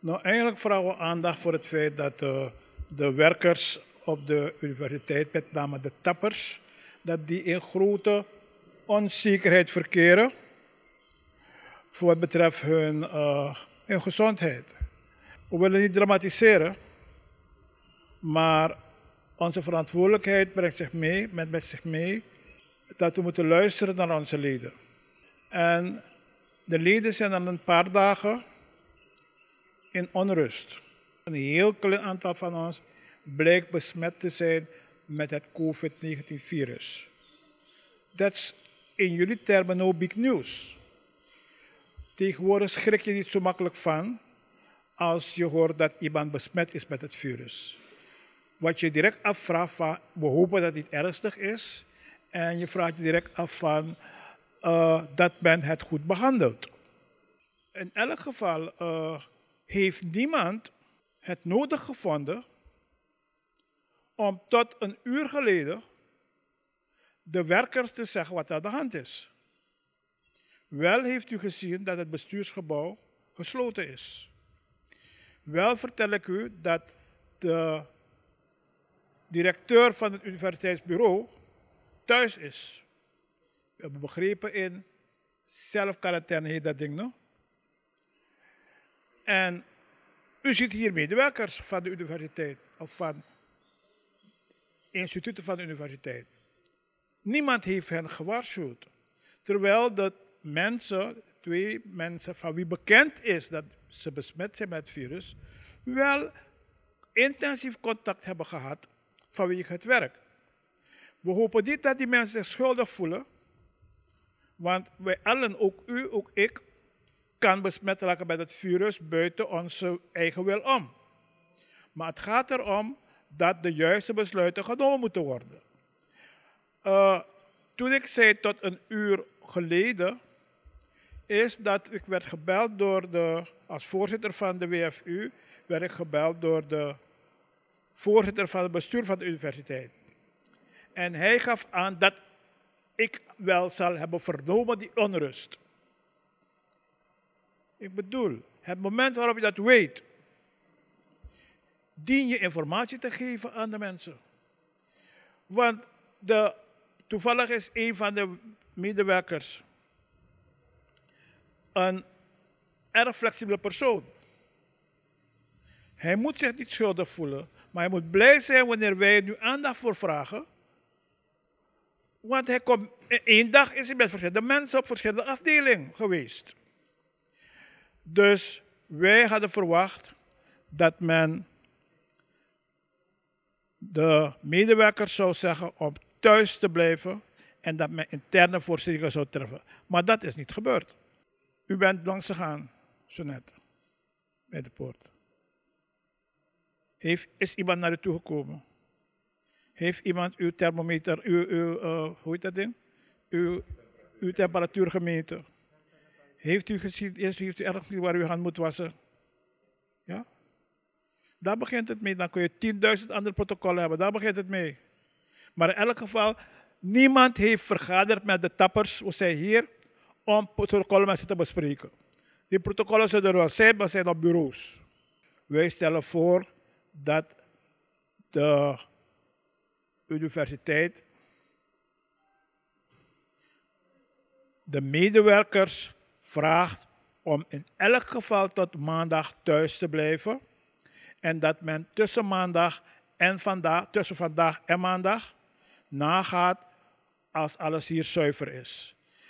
Nou, eigenlijk vooral aandacht voor het feit dat eh, de werkers op de universiteit, met name de tappers, dat die in grote onzekerheid verkeren voor wat betreft eh, hun, gezondheid. We willen niet dramatiseren, maar onze verantwoordelijkheid brengt zich mee, met, met zich mee dat we moeten luisteren naar onze leden. En de leden zijn dan een paar dagen in onrust. Een heel klein aantal van ons blijkt besmet te zijn met het COVID-19-virus. Dat is in jullie termen no big news. Tegenwoordig schrik je niet zo makkelijk van als je hoort dat iemand besmet is met het virus. Wat je direct afvraagt van, we hopen dat dit ernstig is. En je vraagt je direct af van, eh, dat men het goed behandelt. In elk geval... Eh, heeft niemand het nodig gevonden om tot een uur geleden de werkers te zeggen wat aan de hand is. Wel heeft u gezien dat het bestuursgebouw gesloten is. Wel vertel ik u dat de directeur van het universiteitsbureau thuis is. We hebben begrepen in zelfquarantaine heet dat ding, nog. En u ziet hier medewerkers van de universiteit of van instituten van de universiteit. Niemand heeft hen gewaarschuwd. Terwijl dat mensen, twee mensen van wie bekend is dat ze besmet zijn met het virus, wel intensief contact hebben gehad vanwege het werk. We hopen niet dat die mensen zich schuldig voelen, want wij allen, ook u, ook ik, kan besmet raken met het virus buiten onze eigen wil om. Maar het gaat erom dat de juiste besluiten genomen moeten worden. Eh, toen ik zei tot een uur geleden, is dat ik werd gebeld door de, als voorzitter van de WFU, werd ik gebeld door de voorzitter van het bestuur van de universiteit. En hij gaf aan dat ik wel zal hebben vernomen die onrust. Ik bedoel, het moment waarop je dat weet, dien je informatie te geven aan de mensen. Want de, toevallig is een van de medewerkers een erg flexibele persoon. Hij moet zich niet schuldig voelen, maar hij moet blij zijn wanneer wij nu aandacht voor vragen. Want hij komt, één dag is hij met verschillende mensen op verschillende afdelingen geweest. Dus wij hadden verwacht dat men de medewerkers zou zeggen om thuis te blijven en dat men interne voorzieningen zou treffen. Maar dat is niet gebeurd. U bent langs gegaan, zo net, bij de poort. Heeft, is iemand naar u toegekomen? Heeft iemand uw thermometer, uw, uw uh, hoe heet dat ding? Uw, uw temperatuur gemeten? Heeft u Eerst heeft u ergens waar u gaan moet wassen? Ja? Daar begint het mee. Dan kun je 10.000 andere protocollen hebben. Daar begint het mee. Maar in elk geval, niemand heeft vergaderd met de tappers, hoe zij hier, om protocollen met ze te bespreken. Die protocollen zullen er wel zijn, maar zijn op bureaus. Wij stellen voor dat de universiteit de medewerkers vraagt om in elk geval tot maandag thuis te blijven. En dat men tussen maandag en vandaag, tussen vandaag en maandag nagaat als alles hier zuiver is.